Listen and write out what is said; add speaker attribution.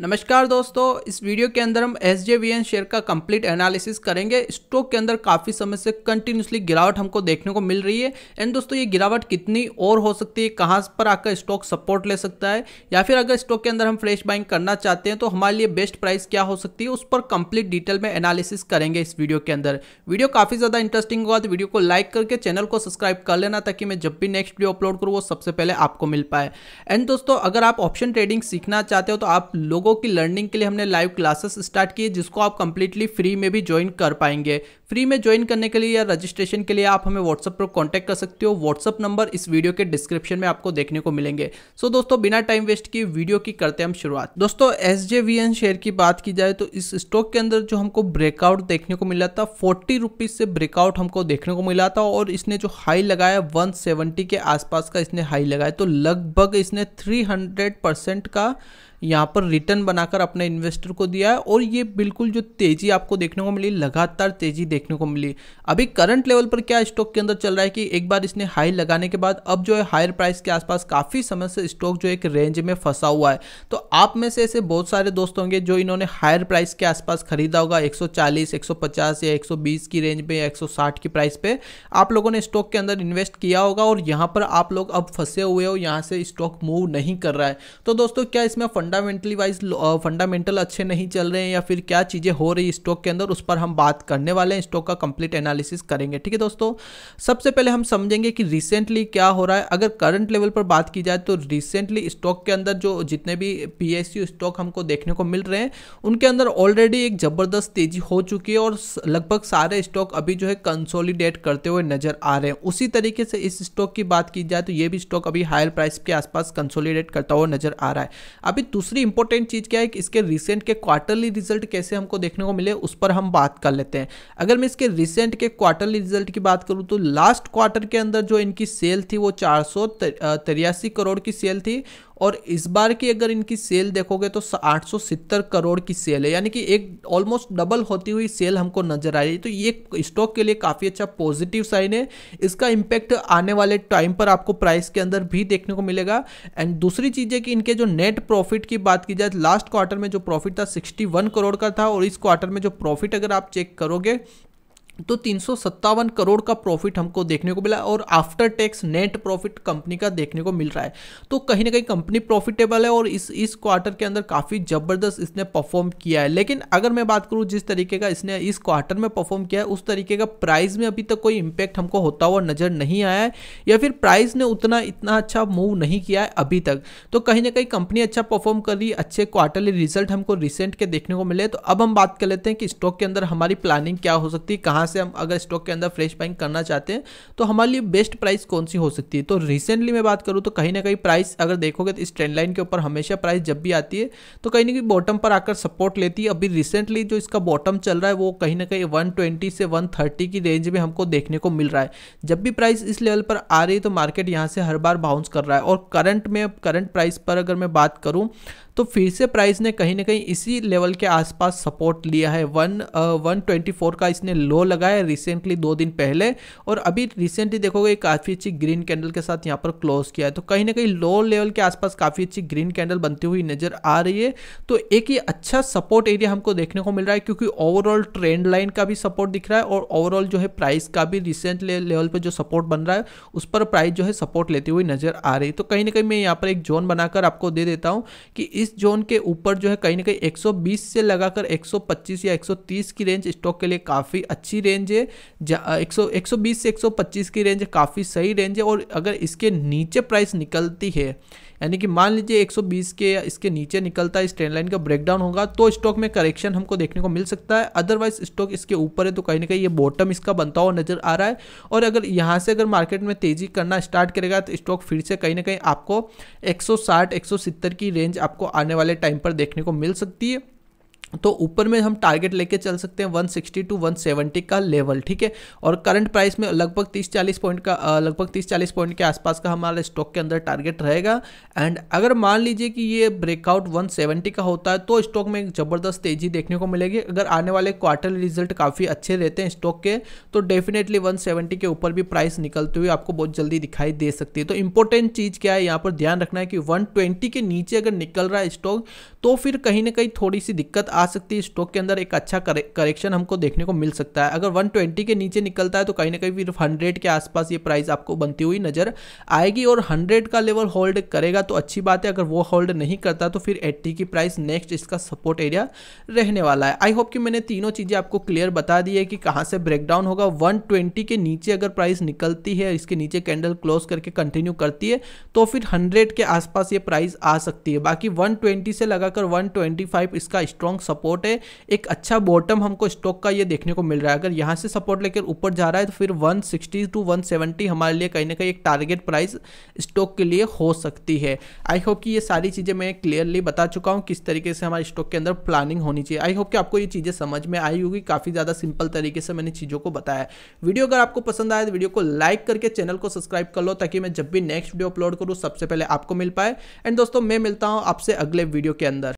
Speaker 1: नमस्कार दोस्तों इस वीडियो के अंदर हम S J V N share का कंप्लीट एनालिसिस करेंगे स्टॉक के अंदर काफ़ी समय से कंटिन्यूसली गिरावट हमको देखने को मिल रही है एंड दोस्तों ये गिरावट कितनी और हो सकती है कहाँ पर आकर स्टॉक सपोर्ट ले सकता है या फिर अगर स्टॉक के अंदर हम फ्रेश बाइंग करना चाहते हैं तो हमारे लिए बेस्ट प्राइस क्या हो सकती है उस पर कंप्लीट डिटेल में एनालिसिस करेंगे इस वीडियो के अंदर वीडियो काफ़ी ज़्यादा इंटरेस्टिंग होगा तो वीडियो को लाइक करके चैनल को सब्सक्राइब कर लेना ताकि मैं जब भी नेक्स्ट वीडियो अपलोड करूँ वो सबसे पहले आपको मिल पाए एंड दोस्तों अगर आप ऑप्शन ट्रेडिंग सीखना चाहते हो तो आप लोग लोगों की लर्निंग के लिए हमने लाइव क्लासेस स्टार्ट किए जिसको आप कंप्लीटली फ्री में भी ज्वाइन कर पाएंगे फ्री में ज्वाइन करने के लिए या रजिस्ट्रेशन के लिए आप हमें व्हाट्सएप पर कॉन्टैक्ट कर सकते हो व्हाट्सअप नंबर इस वीडियो के डिस्क्रिप्शन में आपको देखने को मिलेंगे सो so, दोस्तों बिना टाइम वेस्ट किए वीडियो की करते हैं हम शुरुआत दोस्तों एस शेयर की बात की जाए तो इस स्टॉक के अंदर जो हमको ब्रेकआउट देखने को मिला था फोर्टी रुपीज से ब्रेकआउट हमको देखने को मिला था और इसने जो हाई लगाया वन के आसपास का इसने हाई लगाया तो लगभग इसने थ्री का यहाँ पर रिटर्न बनाकर अपने इन्वेस्टर को दिया है और ये बिल्कुल जो तेज़ी आपको देखने को मिली लगातार तेज़ी देखने को मिली अभी करंट लेवल पर क्या स्टॉक के अंदर चल रहा है कि एक बार इसने हाई लगाने के बाद अब जो है हायर प्राइस के आसपास काफ़ी समय से स्टॉक जो एक रेंज में फंसा हुआ है तो आप में से ऐसे बहुत सारे दोस्त होंगे जो इन्होंने हायर प्राइस के आसपास खरीदा होगा एक सौ या एक की रेंज में या 160 की प्राइस पे आप लोगों ने स्टॉक के अंदर इन्वेस्ट किया होगा और यहाँ पर आप लोग अब फंसे हुए हो यहाँ से स्टॉक मूव नहीं कर रहा है तो दोस्तों क्या इसमें फंड फंडामेंटली वाइज फंडामेंटल अच्छे नहीं चल रहे हैं या फिर क्या चीज़ें हो रही स्टॉक के अंदर उस पर हम बात करने वाले हैं स्टॉक का कंप्लीट एनालिसिस करेंगे ठीक है दोस्तों सबसे पहले हम समझेंगे कि रिसेंटली क्या हो रहा है अगर करंट लेवल पर बात की जाए तो रिसेंटली स्टॉक के अंदर जो जितने भी पी स्टॉक हमको देखने को मिल रहे हैं उनके अंदर ऑलरेडी एक ज़बरदस्त तेज़ी हो चुकी है और लगभग सारे स्टॉक अभी जो है कंसोलिडेट करते हुए नज़र आ रहे हैं उसी तरीके से इस स्टॉक की बात की जाए तो ये भी स्टॉक अभी हायर प्राइस के आसपास कंसोलिडेट करता हुआ नज़र आ रहा है अभी दूसरी इंपॉर्टेंट चीज़ क्या है कि इसके रिसेंट के क्वार्टरली रिजल्ट कैसे हमको देखने को मिले उस पर हम बात कर लेते हैं अगर मैं इसके रिसेंट के क्वार्टरली रिजल्ट की बात करूं तो लास्ट क्वार्टर के अंदर जो इनकी सेल थी वो चार करोड़ की सेल थी और इस बार की अगर इनकी सेल देखोगे तो आठ करोड़ की सेल है यानी कि एक ऑलमोस्ट डबल होती हुई सेल हमको नजर आ रही है तो ये स्टॉक के लिए काफ़ी अच्छा पॉजिटिव साइन है इसका इम्पैक्ट आने वाले टाइम पर आपको प्राइस के अंदर भी देखने को मिलेगा एंड दूसरी चीज़ है कि इनके जो नेट प्रॉफिट की बात की जाए लास्ट क्वार्टर में जो प्रॉफिट था सिक्सटी करोड़ का था और इस क्वार्टर में जो प्रॉफिट अगर आप चेक करोगे तो तीन करोड़ का प्रॉफिट हमको देखने को मिला और after tax net profit company का देखने को मिल रहा है तो कहीं ना कहीं कंपनी प्रॉफिटेबल है और इस इस क्वार्टर के अंदर काफ़ी ज़बरदस्त इसने परफॉर्म किया है लेकिन अगर मैं बात करूँ जिस तरीके का इसने इस क्वार्टर में परफॉर्म किया है उस तरीके का प्राइस में अभी तक कोई इम्पैक्ट हमको होता हुआ नज़र नहीं आया है या फिर प्राइस ने उतना इतना अच्छा मूव नहीं किया है अभी तक तो कहीं ना कहीं कंपनी अच्छा परफॉर्म कर रही अच्छे क्वार्टरली रिजल्ट हमको रिसेंट के देखने को मिले तो अब हम बात कर लेते हैं कि स्टॉक के अंदर हमारी प्लानिंग क्या हो सकती है कहाँ यहाँ से हम अगर स्टॉक के अंदर फ्रेश बाइंग करना चाहते हैं तो हमारे लिए बेस्ट प्राइस कौन सी हो सकती है तो रिसेंटली मैं बात करूँ तो कहीं ना कहीं प्राइस अगर देखोगे तो इस ट्रेंड लाइन के ऊपर हमेशा प्राइस जब भी आती है तो कहीं ना कहीं बॉटम पर आकर सपोर्ट लेती है अभी रिसेंटली जो इसका बॉटम चल रहा है वो कहीं ना कहीं वन से वन की रेंज में हमको देखने को मिल रहा है जब भी प्राइस इस लेवल पर आ रही है तो मार्केट यहाँ से हर बार बाउंस कर रहा है और करंट में करंट प्राइस पर अगर मैं बात करूँ तो फिर से प्राइस ने कहीं ना कहीं इसी लेवल के आसपास सपोर्ट लिया है वन वन ट्वेंटी फोर का इसने लो लगाया रिसेंटली दो दिन पहले और अभी रिसेंटली देखोगे काफ़ी अच्छी ग्रीन कैंडल के साथ यहाँ पर क्लोज किया है तो कहीं ना कहीं लो लेवल के आसपास काफ़ी अच्छी ग्रीन कैंडल बनती हुई नज़र आ रही है तो एक ही अच्छा सपोर्ट एरिया हमको देखने को मिल रहा है क्योंकि ओवरऑल ट्रेंड लाइन का भी सपोर्ट दिख रहा है और ओवरऑल जो है प्राइस का भी रिसेंट लेवल पर जो सपोर्ट बन रहा है उस पर प्राइस जो है सपोर्ट लेती हुई नज़र आ रही है तो कहीं ना कहीं मैं यहाँ पर एक जोन बनाकर आपको दे देता हूँ कि इस इस जोन के ऊपर जो है कहीं ना कहीं 120 से लगाकर 125 या 130 की रेंज स्टॉक के लिए काफ़ी अच्छी रेंज है एक सौ 120 से 125 की रेंज काफ़ी सही रेंज है और अगर इसके नीचे प्राइस निकलती है यानी कि मान लीजिए 120 के इसके नीचे निकलता है इस ट्रेंड लाइन का ब्रेकडाउन होगा तो स्टॉक में करेक्शन हमको देखने को मिल सकता है अदरवाइज स्टॉक इसके ऊपर है तो कहीं ना कहीं ये बॉटम इसका बनता हुआ नजर आ रहा है और अगर यहाँ से अगर मार्केट में तेजी करना स्टार्ट करेगा तो स्टॉक फिर से कहीं ना कहीं आपको एक सौ की रेंज आपको आने वाले टाइम पर देखने को मिल सकती है तो ऊपर में हम टारगेट लेके चल सकते हैं 160 टू 170 का लेवल ठीक है और करंट प्राइस में लगभग 30-40 पॉइंट का लगभग 30-40 पॉइंट के आसपास का हमारे स्टॉक के अंदर टारगेट रहेगा एंड अगर मान लीजिए कि ये ब्रेकआउट 170 का होता है तो स्टॉक में एक ज़बरदस्त तेज़ी देखने को मिलेगी अगर आने वाले क्वार्टरली रिजल्ट काफ़ी अच्छे रहते हैं स्टॉक के तो डेफिनेटली वन के ऊपर भी प्राइस निकलते हुए आपको बहुत जल्दी दिखाई दे सकती है तो इंपॉर्टेंट चीज़ क्या है यहाँ पर ध्यान रखना है कि वन के नीचे अगर निकल रहा है स्टॉक तो फिर कहीं ना कहीं थोड़ी सी दिक्कत आ सकती है स्टॉक के अंदर एक अच्छा करे, करेक्शन हमको देखने को मिल सकता है अगर 120 के नीचे निकलता है तो कहीं ना कहीं फिर 100 के आसपास ये प्राइस आपको बनती हुई नज़र आएगी और 100 का लेवल होल्ड करेगा तो अच्छी बात है अगर वो होल्ड नहीं करता तो फिर 80 की प्राइस नेक्स्ट इसका सपोर्ट एरिया रहने वाला है आई होप कि मैंने तीनों चीज़ें आपको क्लियर बता दी है कि कहाँ से ब्रेकडाउन होगा वन के नीचे अगर प्राइस निकलती है इसके नीचे कैंडल क्लोज करके कंटिन्यू करती है तो फिर हंड्रेड के आसपास ये प्राइस आ सकती है बाकी वन से लगा जाकर 125 इसका स्ट्रॉन्ग सपोर्ट है एक अच्छा बॉटम हमको स्टॉक का ये देखने को मिल रहा है अगर यहाँ से सपोर्ट लेकर ऊपर जा रहा है तो फिर 160 टू 170 हमारे लिए कहीं ना कहीं एक टारगेट प्राइस स्टॉक के लिए हो सकती है आई होप कि ये सारी चीज़ें मैं क्लियरली बता चुका हूँ किस तरीके से हमारे स्टॉक के अंदर प्लानिंग होनी चाहिए आई होप कि आपको ये चीज़ें समझ में आई होगी काफ़ी ज़्यादा सिंपल तरीके से मैंने चीज़ों को बताया वीडियो अगर आपको पसंद आया तो वीडियो को लाइक करके चैनल को सब्सक्राइब कर लो ताकि मैं जब भी नेक्स्ट वीडियो अपलोड करूँ सबसे पहले आपको मिल पाए एंड दोस्तों मैं मिलता हूँ आपसे अगले वीडियो के अंदर